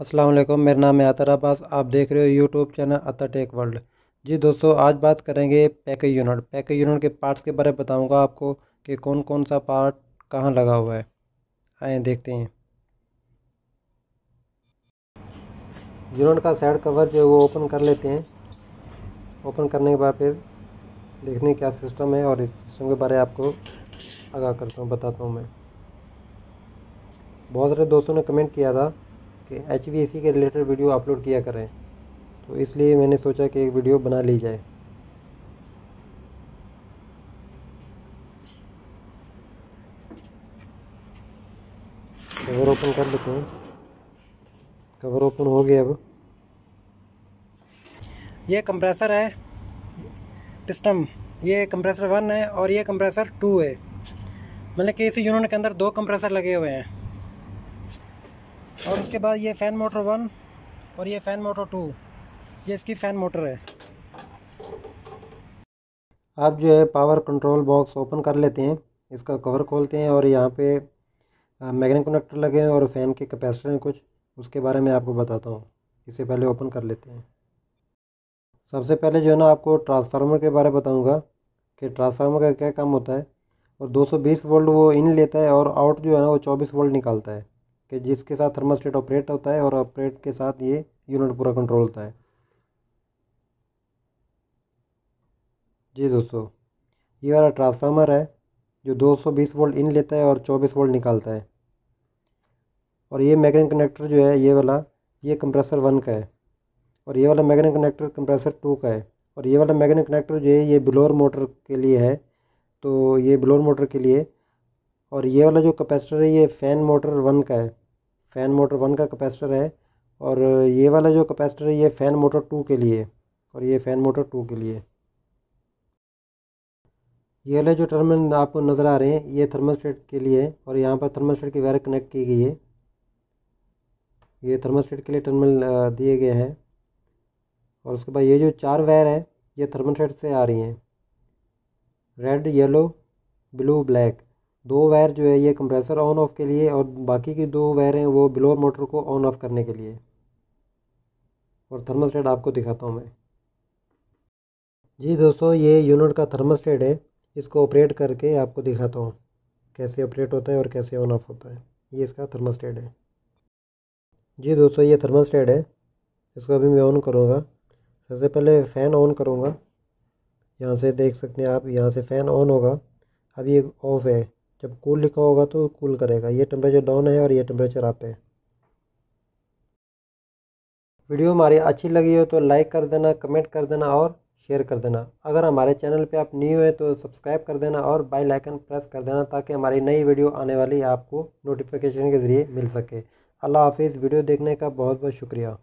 असलम मेरा नाम है अतर अब्बास आप देख रहे हो YouTube channel Atar tech world जी दोस्तों आज बात करेंगे पैकेज यूनिट पैकेज यूनिट के पार्ट्स के बारे में बताऊंगा आपको कि कौन कौन सा पार्ट कहाँ लगा हुआ है आए देखते हैं यूनिट का साइड कवर जो है वो ओपन कर लेते हैं ओपन करने के बाद फिर देखने क्या सिस्टम है और इस सिस्टम के बारे में आपको आगाह करता हूँ बताता हूँ मैं बहुत सारे दोस्तों ने कमेंट किया था कि एच के रिलेटेड वीडियो अपलोड किया करें तो इसलिए मैंने सोचा कि एक वीडियो बना ली जाए कवर ओपन कर लेते हैं कवर ओपन हो गया अब ये कंप्रेसर है पिस्टम ये कंप्रेसर वन है और ये कंप्रेसर टू है मतलब कि इसी यूनिट के अंदर दो कंप्रेसर लगे हुए हैं और उसके बाद ये फ़ैन मोटर वन और ये फ़ैन मोटर टू ये इसकी फ़ैन मोटर है आप जो है पावर कंट्रोल बॉक्स ओपन कर लेते हैं इसका कवर खोलते हैं और यहाँ पे मैग्नेट कनेक्टर लगे हैं और फ़ैन के कैपेसिटर हैं कुछ उसके बारे में आपको बताता हूँ इसे पहले ओपन कर लेते हैं सबसे पहले जो है ना आपको ट्रांसफार्मर के बारे में बताऊँगा कि ट्रांसफार्मर का क्या काम होता है और 220 वोल्ट वो इन लेता है और आउट जो है ना वो 24 वोल्ट निकालता है कि जिसके साथ थर्मोस्टेट ऑपरेट होता है और ऑपरेट के साथ ये यूनिट पूरा कंट्रोल होता है जी दोस्तों ये वाला ट्रांसफार्मर है जो 220 वोल्ट इन लेता है और 24 वोल्ट निकालता है और ये मैग्नेट कनेक्टर जो है ये वाला ये कंप्रेसर वन का है और ये वाला मैग्नेट कनेक्टर कंप्रेसर टू का है और ये वाला मैग्नेट कनेक्टर जो है ये ब्लोअर मोटर के लिए है तो ये ब्लोअर मोटर के लिए और ये वाला जो कैपेसिटर है ये फ़ैन मोटर वन का है फ़ैन मोटर वन का कैपेसिटर है और ये वाला जो कैपेसिटर है ये फ़ैन मोटर टू के लिए और ये फ़ैन मोटर टू के लिए ये वाले जो टर्मिनल आपको नज़र आ रहे हैं ये थर्मोस्टेट के लिए है और यहाँ पर थर्मोस्टेट की वायर कनेक्ट की गई है ये थर्मोस्टेट के लिए टर्मिनल दिए गए हैं और उसके बाद ये जो चार वायर है ये थर्मोस्टेट से आ रही हैं रेड येलो ब्लू ब्लैक दो वायर जो है ये कंप्रेसर ऑन ऑफ के लिए और बाकी की दो वायर हैं वो ब्लोअर मोटर को ऑन ऑफ करने के लिए और थर्मोस्टेट आपको दिखाता हूँ मैं जी दोस्तों ये यूनिट का थर्मोस्टेट है इसको ऑपरेट करके आपको दिखाता हूँ कैसे ऑपरेट होता है और कैसे ऑन ऑफ होता है ये इसका थर्मोस्टेट है जी दोस्तों ये थर्मोस्टेट है इसको अभी मैं ऑन करूँगा सबसे पहले फ़ैन ऑन करूँगा यहाँ से देख सकते हैं आप यहाँ से फ़ैन ऑन होगा अभी ये ऑफ़ है जब कूल लिखा होगा तो कूल करेगा ये टेम्परेचर डाउन है और ये टेम्परेचर अप है वीडियो हमारी अच्छी लगी हो तो लाइक कर देना कमेंट कर देना और शेयर कर देना अगर हमारे चैनल पे आप न्यू हैं तो सब्सक्राइब कर देना और बेल आइकन प्रेस कर देना ताकि हमारी नई वीडियो आने वाली आपको नोटिफिकेशन के ज़रिए मिल सके अल्लाह हाफिज़ वीडियो देखने का बहुत बहुत शुक्रिया